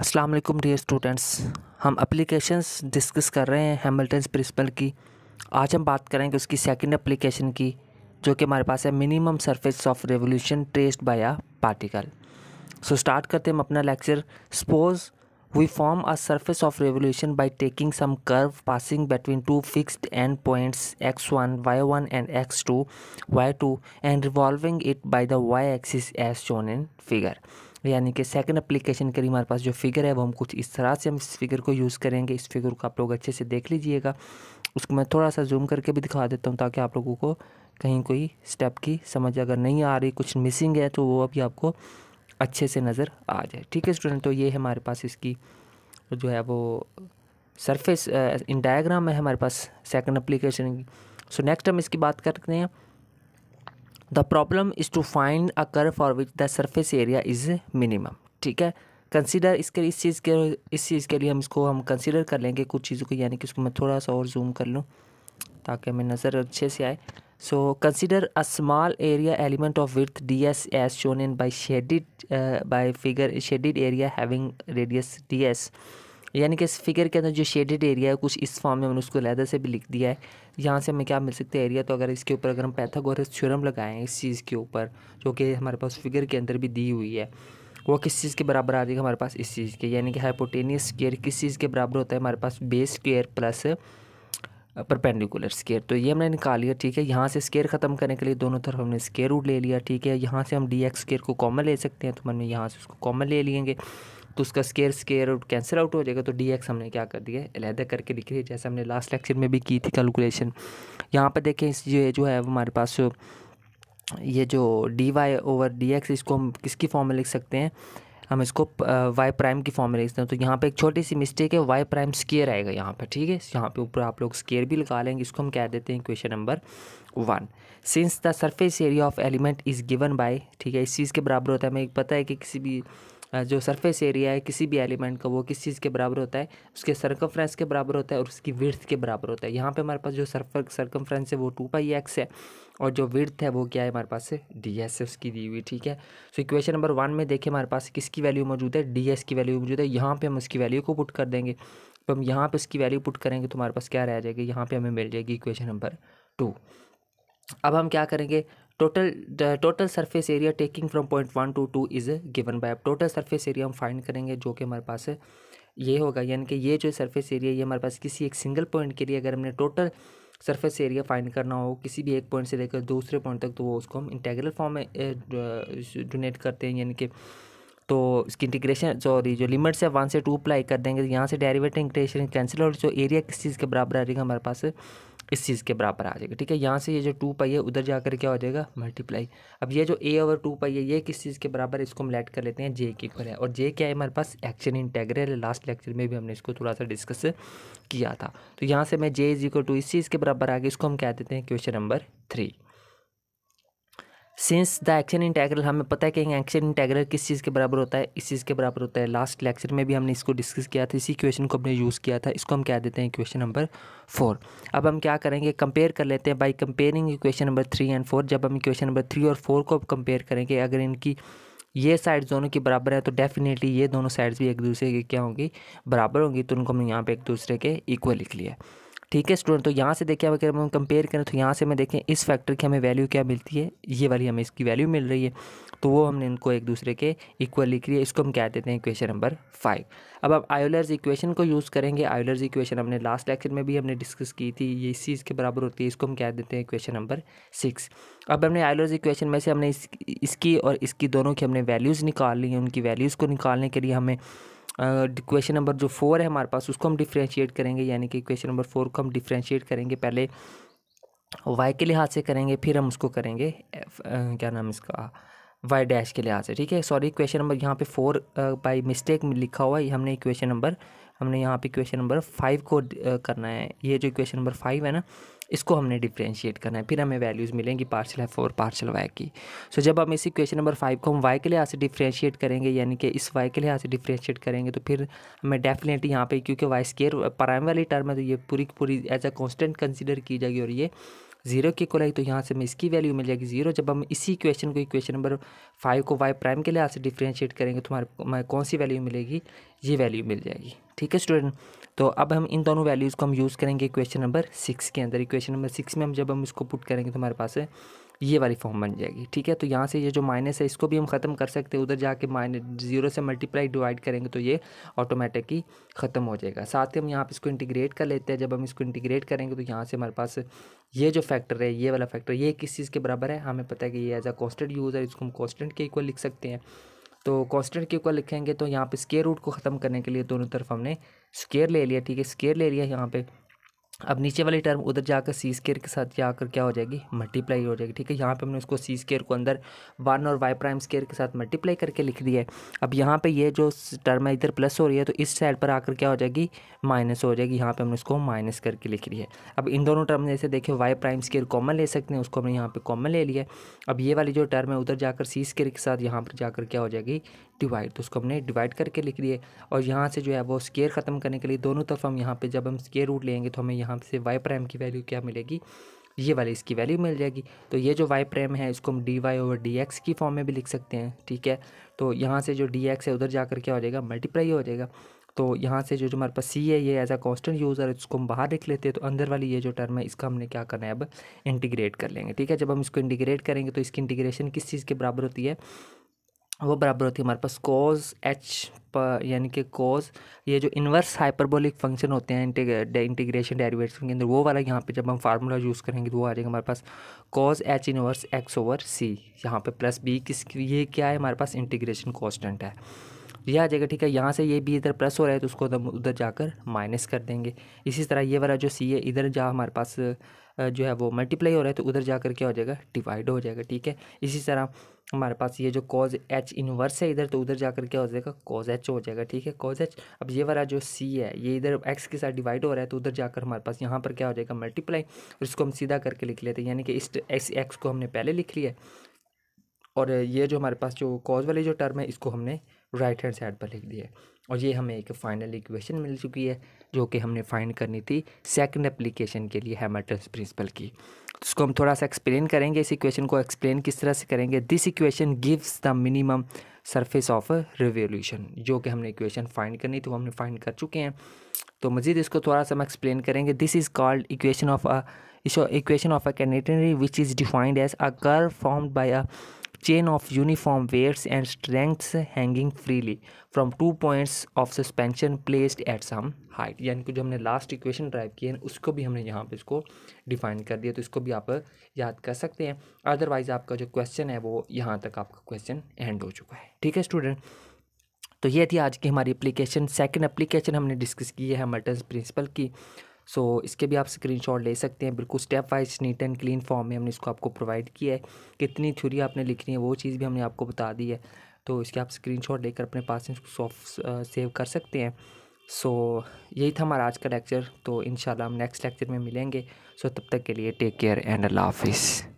अस्सलाम वालेकुम dear students हम एप्लीकेशंस डिस्कस कर रहे हैं हेमल्टन प्रिंसिपल की आज हम बात करेंगे उसकी सेकंड एप्लीकेशन की जो कि हमारे पास है minimum surface of revolution traced by a particle so start करते हैं हम अपना lecture suppose we form a surface of revolution by taking some curve passing between two fixed end points x one y one and x two y two and revolving it by the y axis as shown in figure यानी कि second application के लिए हमारे पास जो figure है वो हम कुछ इस तरह से हम इस फिगर को यूज़ करेंगे इस फिगर को आप लोग अच्छे से देख लीजिएगा उसको मैं थोड़ा सा जूम करके भी दिखा देता हूँ ताकि आप लोगों को कहीं कोई स्टेप की समझ अगर नहीं आ रही कुछ मिसिंग है तो वो अभी आपको अच्छे से नज़र आ जाए ठीक है स्टूडेंट तो ये हमारे पास इसकी जो है वो सरफेस इन डायग्राम है हमारे पास सेकंड एप्लीकेशन की सो नेक्स्ट हम इसकी बात करते हैं the problem is to find a curve for which the surface area is minimum ठीक है कंसिडर इसके इस चीज़ के इस चीज़ के लिए हम इसको हम कंसिडर कर लेंगे कुछ चीज़ों को यानी कि उसको मैं थोड़ा सा और जूम कर लूँ ताकि हमें नज़र अच्छे से आए so consider a small area element of with d s s shown in by shaded by figure shaded area having radius d s यानी कि इस फिगर के अंदर जो शेडेड एरिया है कुछ इस फॉर्म में हमने उसको लहदा से भी लिख दिया है यहाँ से हमें क्या मिल सकता है एरिया तो अगर इसके ऊपर अगर हम पैथागोरस थ्योरम लगाएं इस चीज़ के ऊपर जो कि हमारे पास फिगर के अंदर भी दी हुई है वो किस चीज़ के बराबर आ जाएगा हमारे पास इस चीज़ के यानी कि हाइपोटेनियस स्केयर किस चीज़ के बराबर होता है हमारे पास base square plus perpendicular square तो ये हमने निकाल लिया ठीक है यहाँ से स्केयर ख़त्म करने के लिए दोनों तरफ हमने स्केयर रूट ले लिया ठीक है यहाँ से हम डी एक्स स्केयर को कॉमन ले सकते हैं तो हमने यहाँ से उसको कॉमन ले लेंगे तो उसका square square out cancel out हो जाएगा तो डी एक्स हमने क्या कर दिया है अलहदा करके लिख रही है जैसे हमने लास्ट लेक्चर में भी की थी कैलकुलेशन यहाँ पर देखें इस ये जो है हमारे पास ये जो d y over d x इसको हम किसकी फॉर्म में लिख सकते हैं हम इसको वाई प्राइम की फॉर्म में लिखते हैं तो यहाँ पे एक छोटी सी मिस्टेक है वाई प्राइम स्केयर आएगा यहाँ पर ठीक है यहाँ पे ऊपर आप लोग स्केयर भी लगा लेंगे इसको हम कह देते हैं question number one since the surface area of element is given by ठीक है इस चीज़ के बराबर होता है हमें पता है कि किसी भी जो सरफेस एरिया है किसी भी एलिमेंट का वो किस चीज़ के बराबर होता है उसके सर्कम के बराबर होता है और उसकी विर्थ के बराबर होता है यहाँ पे हमारे पास जो सर्फ सर्कम है वो टू पाई एक्स है और जो विर्थ है वो क्या है हमारे पास डी एस है उसकी दी हुई ठीक है सो इक्वेशन नंबर वन में देखें हमारे पास किसकी वैल्यू मौजूद है डी एस की वैल्यू मौजूद है यहाँ पर हम उसकी वैल्यू को पुट कर देंगे तो हम यहाँ पर उसकी वैल्यू पुट करेंगे तो हमारे पास क्या रह जाएगी यहाँ पर हमें मिल जाएगी इक्वेशन नंबर टू अब हम क्या करेंगे total total surface area taking from point one to two is given by अब टोटल सरफेस एरिया हम फाइंड करेंगे जो कि हमारे पास ये होगा यानी कि ये जो सरफेस एरिया ये हमारे पास किसी एक सिंगल पॉइंट के लिए अगर हमने टोटल सरफेस एरिया फाइंड करना हो किसी भी एक पॉइंट से लेकर दूसरे पॉइंट तक तो वो उसको हम इंटेग्रल फॉर्म में डोनेट करते हैं यानी कि तो इसकी इंटीग्रेशन सॉरी जो लिमिट्स है वन से टू अप्लाई कर देंगे तो यहाँ से डायरेवेटिव इंटीग्रेशन कैंसिल और जो एरिया किस चीज़ के बराबर आ रहेगा हमारे पास इस चीज़ के बराबर आ जाएगा ठीक है यहाँ से ये जो टू पाई है उधर जाकर क्या हो जाएगा मल्टीप्लाई अब ये जो ए ओवर टू पाई है ये किस चीज़ के बराबर इसको हम लेट कर लेते हैं जे के ऊपर है और जे क्या है हमारे पास एक्शन इंटेग्रल है लास्ट लेक्चर में भी हमने इसको थोड़ा सा डिस्कस किया था तो यहाँ से मैं जे इज इक्वल टू इस चीज़ के बराबर आ गया इसको हम कह देते हैं question number three since the action integral हमें पता है कि एक्शन इंटेग्रल किस चीज़ के बराबर होता है इस चीज़ के बराबर होता है लास्ट लेक्चर में भी हमने इसको डिस्कस किया था इसी क्वेश्चन को हमने यूज़ किया था इसको हम कह देते हैं क्वेश्चन नंबर फोर अब हम क्या करेंगे कंपेयर कर लेते हैं by comparing question number three and four जब हम क्वेश्चन नंबर थ्री और फोर को कंपेयर करेंगे अगर इनकी ये साइड दोनों के बराबर है तो डेफिनेटली ये दोनों साइड्स भी एक दूसरे के क्या होंगी बराबर होंगी तो उनको हमने यहाँ पर एक दूसरे के इक्वल लिख लिया ठीक है स्टूडेंट तो यहाँ से देखें अगर हम कंपेयर करें तो यहाँ से हमें देखें इस फैक्टर की हमें वैल्यू क्या मिलती है ये वाली हमें इसकी वैल्यू मिल रही है तो वो हमने इनको एक दूसरे के इक्वल लिख लिया इसको हम कह देते हैं इक्वेशन नंबर फाइव अब आप आयोलर्स इक्वेशन को यूज़ करेंगे आयोलर्स इक्वेशन हमने लास्ट लेक्चर में भी हमने डिस्कस की थी ये इस चीज़ के बराबर होती है इसको हम कह देते हैं इक्वेशन नंबर सिक्स अब हमने आयोलर्स इक्वेशन में से हमने इस, इसकी और इसकी दोनों की हमने वैल्यूज़ निकाल ली हैं उनकी वैल्यूज़ को निकालने के लिए हमें क्वेश्चन नंबर जो फोर है हमारे पास उसको हम डिफ्रेंशिएट करेंगे यानी कि क्वेश्चन नंबर फोर को हम डिफ्रेंशिएट करेंगे पहले वाई के लिहाज से करेंगे फिर हम उसको करेंगे क्या नाम इसका वाई डैश के लिहाज से ठीक है सॉरी क्वेश्चन नंबर यहाँ पे फोर बाई मिस्टेक लिखा हुआ है हमने क्वेश्चन नंबर हमने यहाँ पे क्वेश्चन नंबर फाइव को करना है ये जो क्वेश्चन नंबर फाइव है ना इसको हमने डिफ्रेंशिएट करना है फिर हमें वैल्यूज़ मिलेंगी पार्सल है और पार्सल वाई की सो so, जब हम इसी क्वेश्चन नंबर फाइव को हम वाई के लिहाज से डिफ्रेंशिएट करेंगे यानी कि इस वाई के लिहाज से डिफ्रेंशिएट करेंगे तो फिर हमें डेफिनेटली यहाँ पे क्योंकि वाई स्केयर प्राइम वाली टर्म है तो ये पूरी पूरी एज अ कॉन्स्टेंट कंसिडर की जाएगी और ये जीरो की कोलाई तो यहाँ से हमें इसकी वैल्यू मिल जाएगी जीरो जब हम इसी क्वेश्चन को क्वेश्चन नंबर फाइव को वाई प्राइम के लिहाज से डिफ्रेंशिएट करेंगे तो हमारे कौन सी वैल्यू मिलेगी ये वैल्यू मिल जाएगी ठीक है स्टूडेंट तो अब हम इन दोनों वैल्यूज़ को हम यूज़ करेंगे क्वेश्चन नंबर सिक्स के अंदर क्वेश्चन नंबर सिक्स में हम जब हम इसको पुट करेंगे तो हमारे पास है ये वाली फॉर्म बन जाएगी ठीक है तो यहाँ से ये जो माइनस है इसको भी हम ख़त्म कर सकते हैं उधर जाके माइनस जीरो से मल्टीप्लाई डिवाइड करेंगे तो ये ऑटोमेटिक ही ख़त्म हो जाएगा साथ ही हम यहाँ पर इसको इंटीग्रेट कर लेते हैं जब हम इसको इंटीग्रेट करेंगे तो यहाँ से हमारे पास ये जो फैक्टर है ये वाला फैक्टर ये किस चीज़ के बराबर है हमें पता है कि ये एज अ कॉन्स्टेंट यूज़ है इसको हम कॉन्स्टेंट के इक्वल लिख सकते हैं तो कॉन्स्टेंट के इक्वल लिखेंगे तो यहाँ पर स्केयर रूट को ख़त्म करने के लिए दोनों तरफ हमने स्केयर ले लिया ठीक है स्केयर ले लिया यहाँ पर अब नीचे वाली टर्म उधर जाकर सी स्केयर के साथ जाकर क्या हो जाएगी मल्टीप्लाई हो जाएगी ठीक है यहाँ पे हमने उसको सी स्केयर को अंदर वन और वाई प्राइम स्केयर के साथ मल्टीप्लाई करके लिख दिया है अब यहाँ पे ये जो टर्म है इधर प्लस हो रही है तो इस साइड पर आकर क्या हो जाएगी माइनस हो जाएगी यहाँ पर हमने उसको माइनस करके लिख रही है अब इन दोनों टर्म जैसे देखिए वाई प्राइम स्केयर कॉमन ले सकते हैं उसको हमने यहाँ पर कॉमन ले लिया अब ये वाली जो टर्म है उधर जाकर सी स्केयर के साथ यहाँ पर जाकर क्या हो जाएगी डिवाइड तो उसको हमने डिवाइड करके लिख दिए और यहाँ से जो है वो स्केयर ख़त्म करने के लिए दोनों तरफ हम यहाँ पर जब हम स्केयर रूट लेंगे तो हमें यहाँ से वाई प्राइम की वैल्यू क्या मिलेगी ये वाली इसकी वैल्यू मिल जाएगी तो ये जो वाई प्राइम है इसको हम d y over d x की फॉर्म में भी लिख सकते हैं ठीक है तो यहाँ से जो डी एक्स है उधर जाकर क्या हो जाएगा मल्टीप्लाई हो जाएगा तो यहाँ से जो जो हमारे पास सी है ये एज अ कॉन्स्टेंट यूज़र इसको हम बाहर लिख लेते हैं तो अंदर वाली ये जो टर्म है इसका हमने क्या करना है अब इंटीग्रेट कर लेंगे ठीक है जब हम इसको इंटीग्रेट करेंगे तो इसकी इंटीग्रेशन किस चीज़ के बराबर होती है वो बराबर होती है हमारे पास कॉज एच यानी कि कोस ये जो इन्वर्स हाइपरबोलिक फंक्शन होते हैं इंटीग्रेशन डेरिवेशन के अंदर वो वाला यहाँ पे जब हम फार्मूला यूज़ करेंगे तो वो आ जाएगा हमारे पास cos h inverse x over c यहाँ पे प्लस बी किस ये क्या है हमारे पास इंटीग्रेशन कॉन्स्टेंट है ये आ जाएगा ठीक है यहाँ से ये बी इधर प्लस हो रहा है तो उसको हम उधर जाकर माइनस कर देंगे इसी तरह ये वाला जो सी है इधर जा हमारे पास जो है वो मल्टीप्लाई हो रहा है तो उधर जाकर क्या हो जाएगा डिवाइड हो जाएगा ठीक है इसी तरह हमारे पास ये जो कॉज एच इनवर्स है इधर तो उधर जाकर क्या हो जाएगा कॉज एच हो जाएगा ठीक है कॉज एच अब ये वाला जो सी है ये इधर एक्स के साथ डिवाइड हो रहा है तो उधर जाकर हमारे पास यहाँ पर क्या हो जाएगा मल्टीप्लाई और इसको हम सीधा करके लिख लेते हैं यानी कि इस एक्स एक्स को हमने पहले लिख लिया और ये जो हमारे पास जो कॉज वाली जो टर्म है इसको हमने राइट हैंड साइड पर लिख दिया है और ये हमें एक फाइनल इक्वेशन मिल चुकी है जो कि हमने फाइंड करनी थी सेकंड एप्लीकेशन के लिए हैमल्टन्स प्रिंसिपल की उसको हम थोड़ा सा एक्सप्लेन करेंगे इस इक्वेशन को एक्सप्लेन किस तरह से करेंगे this equation gives the minimum surface of revolution जो कि हमने इक्वेशन फाइंड करनी थी वो हमने फाइंड कर चुके हैं तो मज़ीद इसको थोड़ा सा हम एक्सप्लेन करेंगे this is called equation of a equation of a catenary which is defined as a curve formed by a chain of uniform wires and strengths hanging freely from two points of suspension placed at some height यानी कि जो हमने last equation drive किए हैं उसको भी हमने यहाँ पे इसको डिफाइन कर दिया तो इसको भी आप याद कर सकते हैं अदरवाइज़ आपका जो क्वेश्चन है वो यहाँ तक आपका क्वेश्चन एंड हो चुका है ठीक है स्टूडेंट तो ये थी आज की हमारी एप्लीकेशन सेकेंड एप्लीकेशन हमने डिस्कस की है हेमल्टन प्रिंसिपल की सो इसके भी आप स्क्रीनशॉट ले सकते हैं बिल्कुल stepwise neat and clean form में हमने इसको आपको प्रोवाइड किया है कितनी छुरी आपने लिखनी है वो चीज़ भी हमने आपको बता दी है तो इसके आप स्क्रीनशॉट लेकर अपने पास इसको सेव कर सकते हैं सो so, यही था हमारा आज का लेक्चर तो इन हम नेक्स्ट लेक्चर में मिलेंगे सो so, तब तक के लिए टेक केयर एंड अल्लाह हाफिज़